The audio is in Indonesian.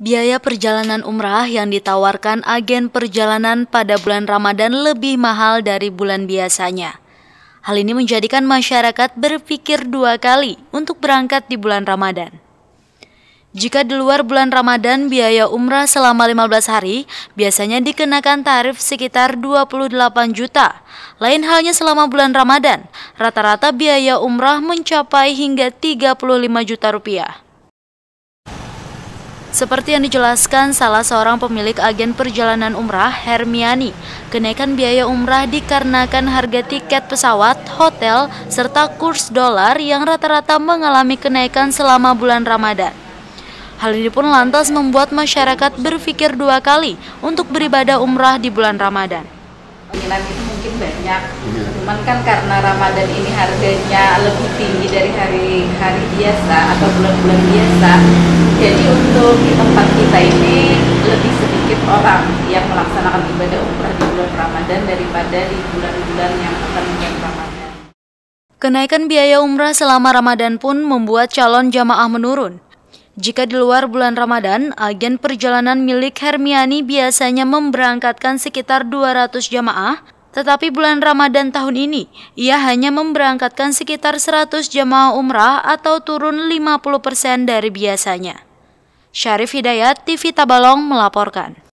Biaya perjalanan umrah yang ditawarkan agen perjalanan pada bulan Ramadan lebih mahal dari bulan biasanya. Hal ini menjadikan masyarakat berpikir dua kali untuk berangkat di bulan Ramadan. Jika di luar bulan Ramadan, biaya umrah selama 15 hari biasanya dikenakan tarif sekitar 28 juta. Lain halnya selama bulan Ramadan, rata-rata biaya umrah mencapai hingga 35 juta rupiah. Seperti yang dijelaskan salah seorang pemilik agen perjalanan umrah, Hermiani, kenaikan biaya umrah dikarenakan harga tiket pesawat, hotel, serta kurs dolar yang rata-rata mengalami kenaikan selama bulan Ramadan. Hal ini pun lantas membuat masyarakat berpikir dua kali untuk beribadah umrah di bulan Ramadan. Penginan itu mungkin banyak, iya. cuman kan karena Ramadan ini harganya lebih tinggi dari hari-hari biasa atau bulan-bulan biasa, jadi untuk di tempat kita ini lebih sedikit orang yang melaksanakan ibadah umrah di bulan Ramadan daripada di bulan-bulan yang akan menjadi Ramadan. Kenaikan biaya umrah selama Ramadan pun membuat calon jamaah menurun. Jika di luar bulan Ramadan, agen perjalanan milik Hermiani biasanya memberangkatkan sekitar 200 jamaah, tetapi bulan Ramadan tahun ini, ia hanya memberangkatkan sekitar 100 jamaah umrah atau turun 50% dari biasanya. Syarif Hidayat, TV Tabalong melaporkan.